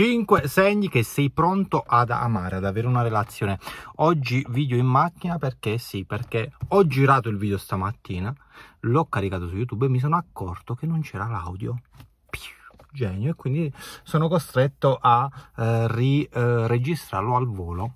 5 segni che sei pronto ad amare, ad avere una relazione. Oggi video in macchina perché sì, perché ho girato il video stamattina, l'ho caricato su YouTube e mi sono accorto che non c'era l'audio. Genio, e quindi sono costretto a eh, riregistrarlo eh, al volo.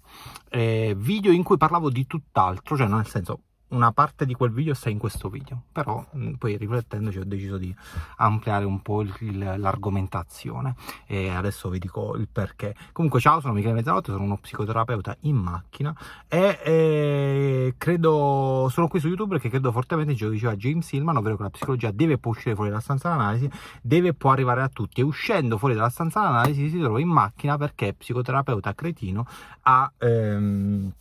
Eh, video in cui parlavo di tutt'altro, cioè nel senso una parte di quel video sta in questo video, però mm, poi riflettendoci ho deciso di ampliare un po' l'argomentazione e adesso vi dico il perché. Comunque ciao, sono Michele Mezzanotte, sono uno psicoterapeuta in macchina e, e credo, sono qui su YouTube perché credo fortemente, ciò che diceva James Hillman, ovvero che la psicologia deve può uscire fuori dalla stanza d'analisi, deve può arrivare a tutti e uscendo fuori dalla stanza d'analisi si trova in macchina perché psicoterapeuta cretino ha... Ehm,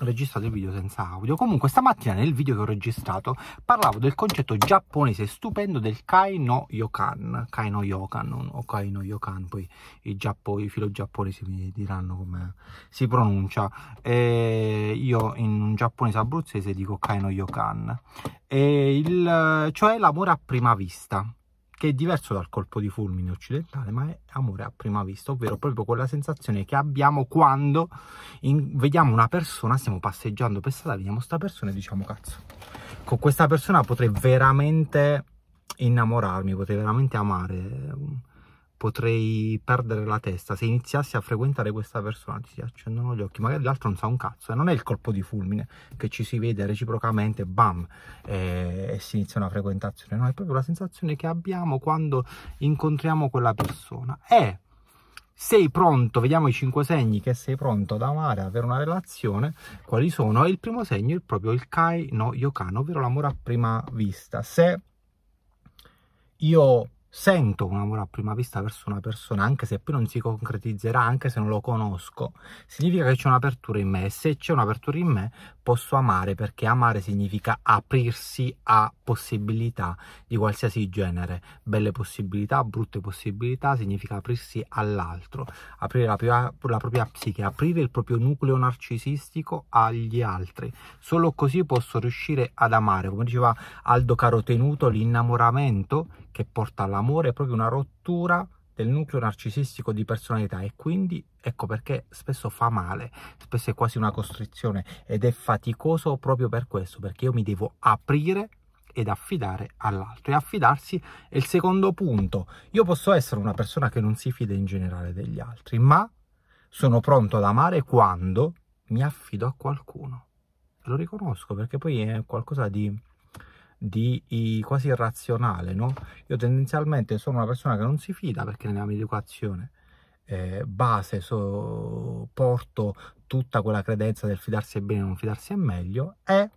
registrato il video senza audio. Comunque stamattina nel video che ho registrato parlavo del concetto giapponese stupendo del Kaino Yokan, Kaino Yokan o Kaino Yokan, poi i, giappo, i filo giapponesi mi diranno come si pronuncia. E io in giapponese abruzzese dico Kaino Yokan. E il, cioè l'amore a prima vista che è diverso dal colpo di fulmine occidentale, ma è amore a prima vista, ovvero proprio quella sensazione che abbiamo quando in, vediamo una persona, stiamo passeggiando per strada, vediamo questa persona e diciamo cazzo, con questa persona potrei veramente innamorarmi, potrei veramente amare potrei perdere la testa se iniziassi a frequentare questa persona ti si accendono gli occhi magari l'altro non sa un cazzo e non è il colpo di fulmine che ci si vede reciprocamente bam e, eh, e si inizia una frequentazione no è proprio la sensazione che abbiamo quando incontriamo quella persona e sei pronto, vediamo i cinque segni che sei pronto ad amare, avere una relazione, quali sono? Il primo segno è proprio il Kai no Yokan, ovvero l'amore a prima vista. Se io sento un amore a prima vista verso una persona, anche se poi non si concretizzerà, anche se non lo conosco, significa che c'è un'apertura in me e se c'è un'apertura in me posso amare perché amare significa aprirsi a possibilità di qualsiasi genere, belle possibilità, brutte possibilità, significa aprirsi all'altro, aprire la propria, la propria psiche, aprire il proprio nucleo narcisistico agli altri. Solo così posso riuscire ad amare, come diceva Aldo Caro Tenuto, l'innamoramento che porta all'amore l'amore è proprio una rottura del nucleo narcisistico di personalità e quindi ecco perché spesso fa male, spesso è quasi una costrizione ed è faticoso proprio per questo, perché io mi devo aprire ed affidare all'altro. E affidarsi è il secondo punto. Io posso essere una persona che non si fida in generale degli altri, ma sono pronto ad amare quando mi affido a qualcuno. Lo riconosco perché poi è qualcosa di di i, quasi irrazionale, no? Io tendenzialmente sono una persona che non si fida perché nella mia educazione eh, base so, porto tutta quella credenza del fidarsi è bene e non fidarsi è meglio e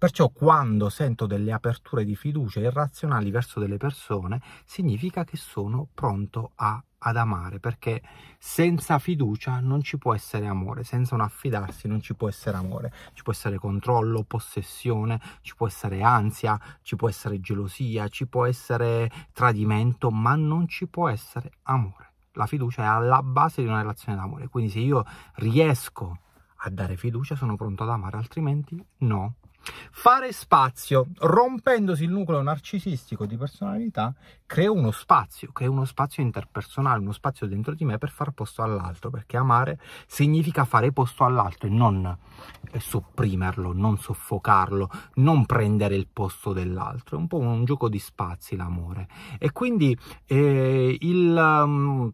Perciò quando sento delle aperture di fiducia irrazionali verso delle persone, significa che sono pronto a, ad amare, perché senza fiducia non ci può essere amore, senza un affidarsi non ci può essere amore, ci può essere controllo, possessione, ci può essere ansia, ci può essere gelosia, ci può essere tradimento, ma non ci può essere amore. La fiducia è alla base di una relazione d'amore, quindi se io riesco a dare fiducia sono pronto ad amare, altrimenti no. Fare spazio, rompendosi il nucleo narcisistico di personalità, crea uno spazio, crea uno spazio interpersonale, uno spazio dentro di me per far posto all'altro, perché amare significa fare posto all'altro e non sopprimerlo, non soffocarlo, non prendere il posto dell'altro. È un po' un gioco di spazi l'amore. E quindi eh, il, um,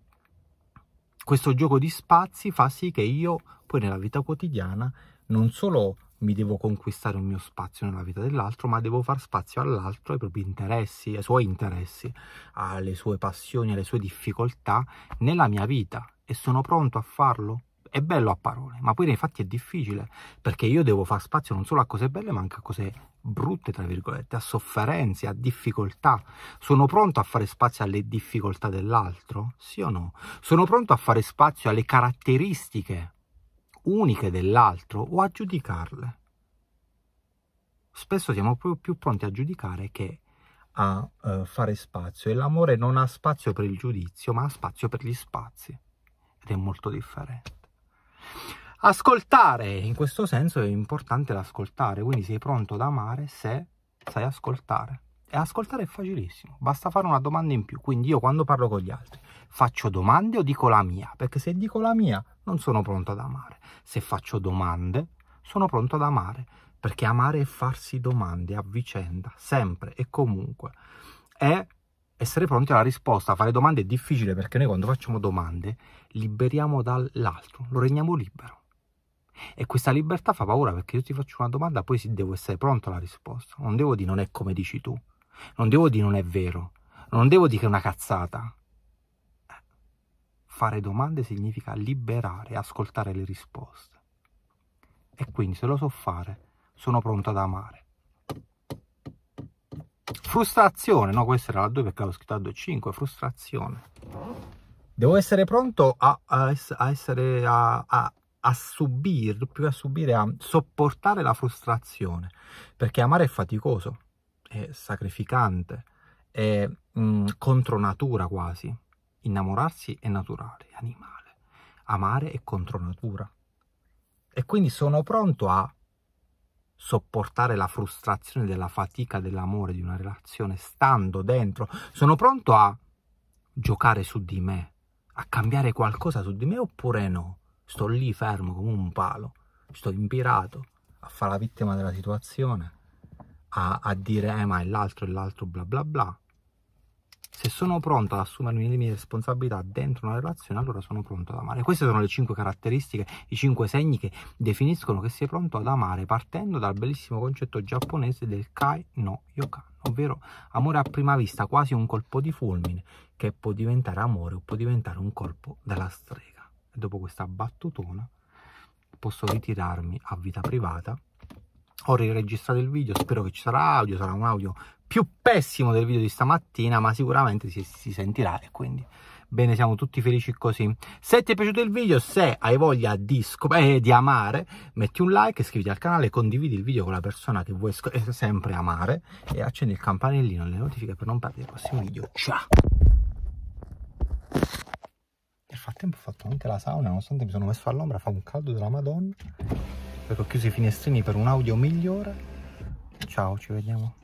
questo gioco di spazi fa sì che io poi nella vita quotidiana non solo mi devo conquistare un mio spazio nella vita dell'altro, ma devo far spazio all'altro, ai propri interessi, ai suoi interessi, alle sue passioni, alle sue difficoltà nella mia vita e sono pronto a farlo. È bello a parole, ma poi nei fatti è difficile, perché io devo far spazio non solo a cose belle, ma anche a cose brutte, tra virgolette, a sofferenze, a difficoltà. Sono pronto a fare spazio alle difficoltà dell'altro? Sì o no? Sono pronto a fare spazio alle caratteristiche uniche dell'altro o a giudicarle. Spesso siamo proprio più pronti a giudicare che a uh, fare spazio e l'amore non ha spazio per il giudizio, ma ha spazio per gli spazi ed è molto differente. Ascoltare, in questo senso è importante l'ascoltare, quindi sei pronto ad amare se sai ascoltare. E ascoltare è facilissimo, basta fare una domanda in più, quindi io quando parlo con gli altri faccio domande o dico la mia? Perché se dico la mia non sono pronto ad amare. Se faccio domande sono pronto ad amare. Perché amare è farsi domande a vicenda, sempre e comunque. È essere pronti alla risposta. Fare domande è difficile perché noi quando facciamo domande liberiamo dall'altro, lo rendiamo libero. E questa libertà fa paura perché io ti faccio una domanda, poi devo essere pronto alla risposta. Non devo dire non è come dici tu, non devo dire non è vero, non devo dire che è una cazzata, Fare domande significa liberare, ascoltare le risposte. E quindi se lo so fare, sono pronto ad amare. Frustrazione, no questa era la 2 perché avevo scritto la 2.5, frustrazione. Devo essere pronto a, a, a essere a, a a subire, più a subire, a sopportare la frustrazione, perché amare è faticoso, è sacrificante, è mh, contro natura quasi. Innamorarsi è naturale, animale. Amare è contro natura. E quindi sono pronto a sopportare la frustrazione della fatica dell'amore di una relazione stando dentro. Sono pronto a giocare su di me, a cambiare qualcosa su di me oppure no? Sto lì fermo come un palo, sto impirato a fare la vittima della situazione, a, a dire eh ma è l'altro, è l'altro, bla bla bla. Se sono pronto ad assumermi le mie responsabilità dentro una relazione, allora sono pronto ad amare. Queste sono le cinque caratteristiche, i cinque segni che definiscono che sei pronto ad amare, partendo dal bellissimo concetto giapponese del Kai no Yokan, ovvero amore a prima vista, quasi un colpo di fulmine, che può diventare amore o può diventare un colpo della strega. E dopo questa battutona posso ritirarmi a vita privata ho riregistrato il video, spero che ci sarà audio, sarà un audio più pessimo del video di stamattina, ma sicuramente si, si sentirà e quindi bene, siamo tutti felici così. Se ti è piaciuto il video, se hai voglia di, eh, di amare, metti un like, iscriviti al canale, condividi il video con la persona che vuoi eh, sempre amare e accendi il campanellino e le notifiche per non perdere i prossimi video. Ciao! Nel frattempo ho fatto anche la sauna, nonostante mi sono messo all'ombra, fa un caldo della madonna, perché ecco, ho chiuso i finestrini per un audio migliore. Ciao, ci vediamo.